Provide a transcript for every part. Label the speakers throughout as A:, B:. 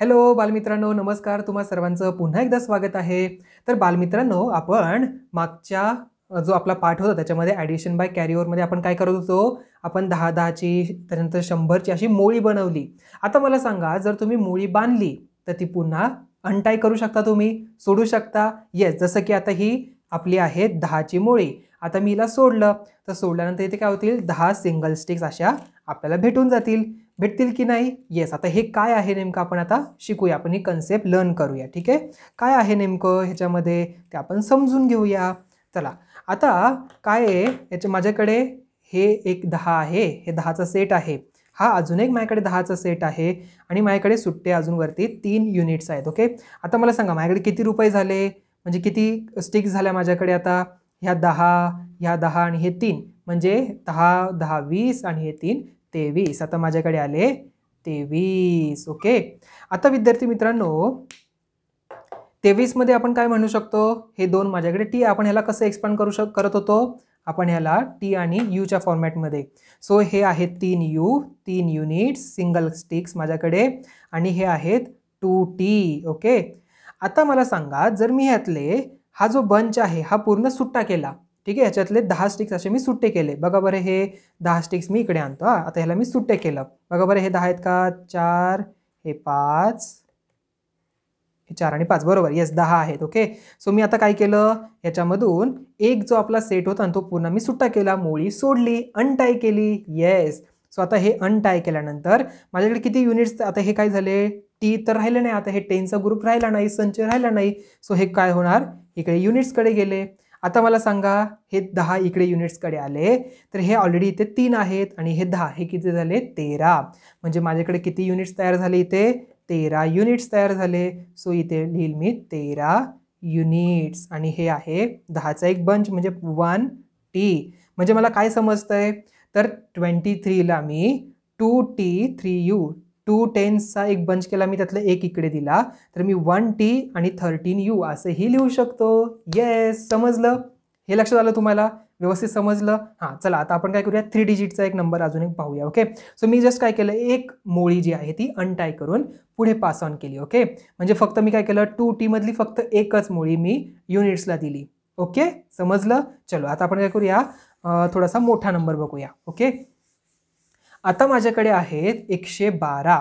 A: hello बालमित्रांनो नमस्कार तुम्हा सर्वांचं पुन्हा एकदा स्वागत आहे तर बालमित्रांनो आपण मागच्या जो आपला पाठ होता त्याच्यामध्ये ॲडिशन बाय कॅरिओवरमध्ये आपण काय करत होतो आपण दहा दहाची त्याच्यानंतर शंभरची अशी मोळी बनवली आता मला सांगा जर तुम्ही मोळी बांधली तर ती पुन्हा अनटाय करू शकता तुम्ही सोडू शकता येस जसं की आता ही आपली आहे दहाची मोळी आता मी हिला सोडलं तर सोडल्यानंतर इथे काय होतील दहा सिंगल स्टिक्स अशा आपल्याला भेटून जातील भेटतील की नाही येस आता हे काय आहे नेमकं आपण आता शिकूया आपण ही कन्सेप्ट लर्न करूया ठीक आहे काय आहे नेमकं ह्याच्यामध्ये ते आपण समजून घेऊया चला आता काय आहे याच्या माझ्याकडे हे एक दहा आहे हे दहाचा सेट आहे हा अजून एक माझ्याकडे दहाचा सेट आहे आणि माझ्याकडे सुट्टे अजूनवरती तीन युनिट्स आहेत ओके आता मला सांगा माझ्याकडे किती रुपये झाले म्हणजे किती स्टिक्स झाल्या माझ्याकडे आता ह्या दहा ह्या दहा आणि हे तीन म्हणजे दहा दहा वीस आणि हे तीन तेवीस आता माझ्याकडे आले तेवीस ओके आता विद्यार्थी मित्रांनो तेवीसमध्ये आपण काय म्हणू शकतो हे दोन माझ्याकडे टी आपण ह्याला कसं एक्सपांड करू शक करत होतो आपण ह्याला टी आणि यूच्या फॉर्मॅटमध्ये सो हे आहेत तीन यू तीन युनिट्स सिंगल स्टिक्स माझ्याकडे आणि हे आहेत टू टी ओके आता मला सांगा जर मी ह्यातले हा जो बंच आहे हा पूर्ण सुट्टा केला ठीक आहे ह्याच्यातले दहा स्टिक्स असे मी सुट्टे केले बघा बरं हे दहा स्टिक्स मी इकडे आणतो हां आता ह्याला मी सुट्टे केलं बघा बरं हे दहा आहेत का चार हे पाच हे चार आणि पाच बरोबर येस दहा आहेत ओके सो मी आता काय केलं याच्यामधून एक जो आपला सेट होता तो पूर्ण मी सुट्टा केला मुळी सोडली अनटाय केली येस सो आता हे अनटाय केल्यानंतर माझ्याकडे किती युनिट्स आता हे काय झाले टी तर राहिले नाही आता हे टेनचा ग्रुप राहिला नाही संच राहिला नाही सो हे काय होणार इकडे युनिट्सकडे गेले आता मला सांगा हे दहा इकडे युनिट्सकडे आले तर हे ऑलरेडी इथे तीन आहेत आणि हे दहा हे किती झाले तेरा म्हणजे माझ्याकडे किती युनिट्स तयार झाले इथे तेरा युनिट्स तयार झाले सो इथे लिहिल मी तेरा युनिट्स आणि हे आहे दहाचा एक बंच म्हणजे वन टी म्हणजे मला काय समजतं आहे तर ट्वेंटी थ्रीला मी two T three U two टेन्सचा एक बंच केला मी त्यातलं एक इकडे दिला तर मी वन टी आणि थर्टीन यू असंही लिहू शकतो येस समजलं हे लक्षात आलं तुम्हाला व्यवस्थित समजलं हां चला आता आपण काय करूया थ्री डिजिटचा एक नंबर अजून एक पाहूया ओके सो मी जस्ट काय केलं एक मोळी जी आहे ती अनटाय करून पुढे पास ऑन केली ओके म्हणजे फक्त मी काय केलं टू टीमधली फक्त एकच मोळी मी युनिट्सला दिली ओके समजलं चलो आता आपण काय करूया थोडासा मोठा नंबर बघूया ओके आता माझ्याकडे आहेत एकशे बारा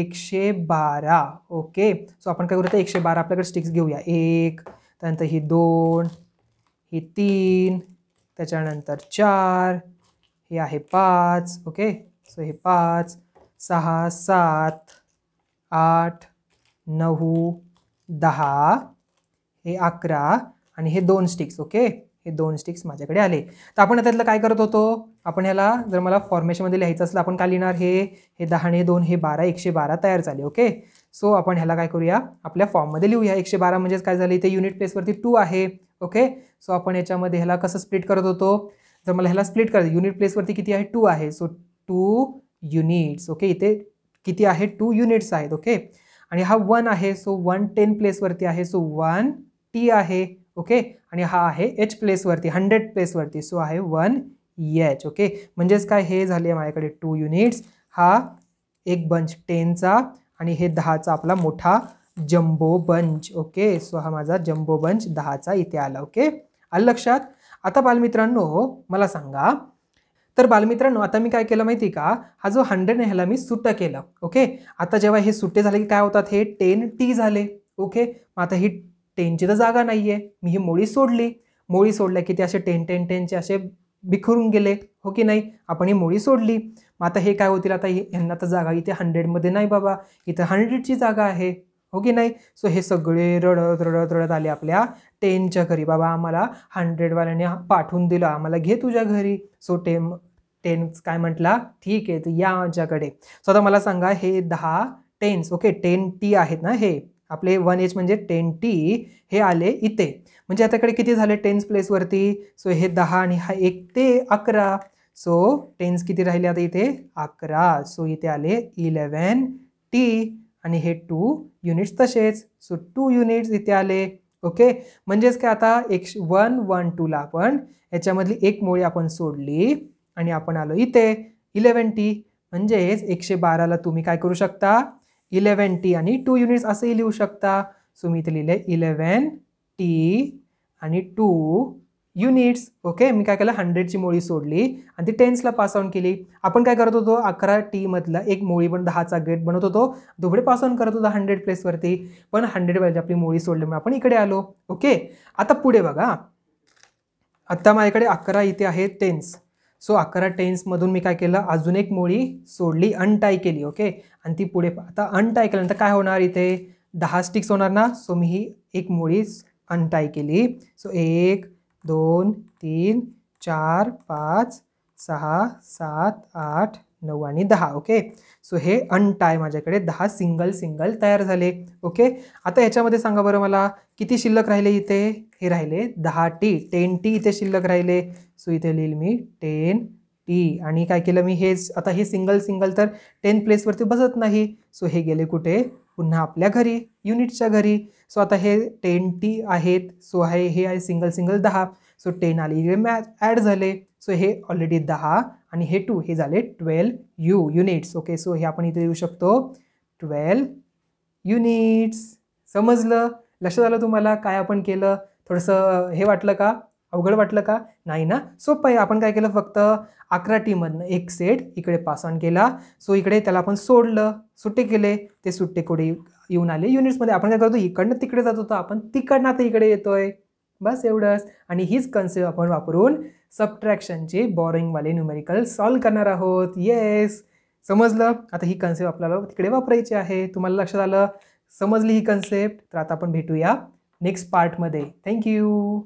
A: एकशे बारा ओके सो आपण काय करूया एकशे बारा आपल्याकडे स्टिक्स घेऊया एक त्यानंतर ही दोन ही तीन त्याच्यानंतर चार हे आहे पाच ओके सो हे पाच सहा सात आठ नऊ दहा हे अकरा आणि हे दोन स्टिक्स ओके हे दोन स्टिक्स माझ्याकडे आले तर आपण त्यातलं काय करत होतो आपण ह्याला जर मला फॉर्मेशनमध्ये लिहायचं असलं आपण काय लिहिणार हे हे दहा दोन हे बारा एकशे बारा तयार झाले ओके सो आपण ह्याला काय करूया आपल्या फॉर्ममध्ये लिहूया एकशे बारा म्हणजेच काय झालं इथे युनिट प्लेसवरती टू आहे ओके सो आपण याच्यामध्ये ह्याला कसं स्प्लिट करत होतो जर मला ह्याला स्प्लिट करायचं युनिट प्लेसवरती किती आहे टू आहे सो टू युनिट्स ओके इथे किती आहे टू युनिट्स आहेत ओके आणि हा वन आहे सो वन टेन प्लेसवरती आहे सो वन टी आहे ओके आणि हा आहे एच प्लेसवरती हंड्रेड प्लेसवरती सो आहे वन एच ओके म्हणजेच काय हे झाले माझ्याकडे टू युनिट्स हा एक बंच टेनचा आणि हे दहाचा आपला मोठा जम्बो बंच ओके सो हा माझा जम्बो बंच दहाचा इथे आला ओके आलं लक्षात आता बालमित्रांनो मला सांगा तर बालमित्रांनो आता मी काय केलं माहिती का हा जो हंड्रेड ह्याला मी सुट्ट केलं ओके आता जेव्हा हे सुटे झाले की काय होतात हे टेन टी झाले ओके मग आता ही टेनची तर जागा नाही आहे मी ही मोळी सोडली मोळी सोडल्या की ते असे टेन टेन टेनचे असे बिखरून गेले हो की नाही आपण ही मोळी सोडली मग आता हे काय होतील आता यांना तर जागा इथे हंड्रेडमध्ये नाही बाबा इथं हंड्रेडची जागा आहे हो की नाही सो हे सगळे रडत रडत रडत आले आपल्या टेनच्या घरी बाबा आम्हाला हंड्रेडवाल्याने पाठवून दिलं आम्हाला घे तुझ्या घरी सो टेन टेन काय म्हटला ठीक आहे तू या माझ्याकडे सो आता मला सांगा हे दहा टेन्स ओके टेन टी आहेत ना हे आपले वन एच म्हणजे टेन टी हे आले इथे म्हणजे आताकडे किती झाले टेन्स प्लेसवरती सो हे दहा आणि हा एक ते अकरा सो टेन्स किती राहिले आता इथे अकरा सो इथे आले इलेवन टी आणि हे टू युनिट्स तसेच सो टू युनिट्स इथे आले ओके म्हणजेच काय आता एक वन वन टूला आपण याच्यामधली एक मोळी आपण सोडली आणि आपण आलो इथे इलेवन टी म्हणजेच एकशे बाराला तुम्ही काय करू शकता इलेवन टी आणि टू युनिट्स असंही लिहू शकता सो मी इथे लिहिले इलेवन टी आणि टू युनिट्स ओके मी काय केलं हंड्रेडची मोळी सोडली आणि ती टेन्सला पास ऑन केली आपण काय करत होतो अकरा टीमधला एक मोळी पण दहाचा गेट बनवत होतो दुबडे पास ऑन करत होतो हंड्रेड प्लेसवरती पण हंड्रेड वेळेची आपली मोळी सोडल्यामुळे आपण इकडे आलो ओके आता पुढे बघा आत्ता माझ्याकडे अकरा इथे आहे टेन्स सो अकरा टेन्समधून मी काय केलं अजून एक मुळी सोडली अनटाय केली ओके आणि ती पुढे आता अनटाय केल्यानंतर काय होणार इथे दहा स्टिक्स होणार ना सो मी ही एक मुळी अनटाय केली सो एक दोन तीन चार पाच सहा सात आठ नऊ आणि दहा ओके सो हे अनटाय माझ्याकडे दहा सिंगल सिंगल तयार झाले ओके आता ह्याच्यामध्ये सांगा बरं मला किती शिल्लक राहिले इथे हे राहिले दहा टी टेन टी इथे शिल्लक राहिले सो इथे लिहिल मी टेन टी आणि काय केलं मी हेच आता हे सिंगल सिंगल तर टेन प्लेसवरती बसत नाही सो हे गेले कुठे पुन्हा आपल्या घरी युनिटच्या घरी सो आता हे टेन टी आहेत सो आहे हे आहे सिंगल सिंगल दहा सो टेन आले इकडे मॅच ॲड झाले सो हे ऑलरेडी दहा आणि हे टू हे झाले twelve U units okay so हे आपण इथे येऊ शकतो ट्वेल्व युनिट्स समजलं लक्षात आलं तुम्हाला काय आपण केलं थोडंसं हे वाटलं का अवघड वाटलं का नाही ना सो आहे आपण काय केलं फक्त अकरा टीमधनं एक सेट इकडे पास ऑन केला सो इकडे त्याला आपण सोडलं सुट्टे केले ते सुट्टे कोडे येऊन आले युनिट्समध्ये आपण काय करतो इकडनं तिकडे जात होतो आपण तिकडनं आता इकडे येतोय बस एवढंच आणि हीच कन्सेप्ट आपण वापरून सबट्रॅक्शनचे बॉरिंगवाले न्युमेरिकल सॉल्व करणार आहोत येस समजलं आता ही कन्सेप्ट आपल्याला तिकडे वापरायची आहे तुम्हाला लक्षात आलं समजली ही कन्सेप्ट तर आता आपण भेटूया नेक्स्ट पार्टमध्ये थँक्यू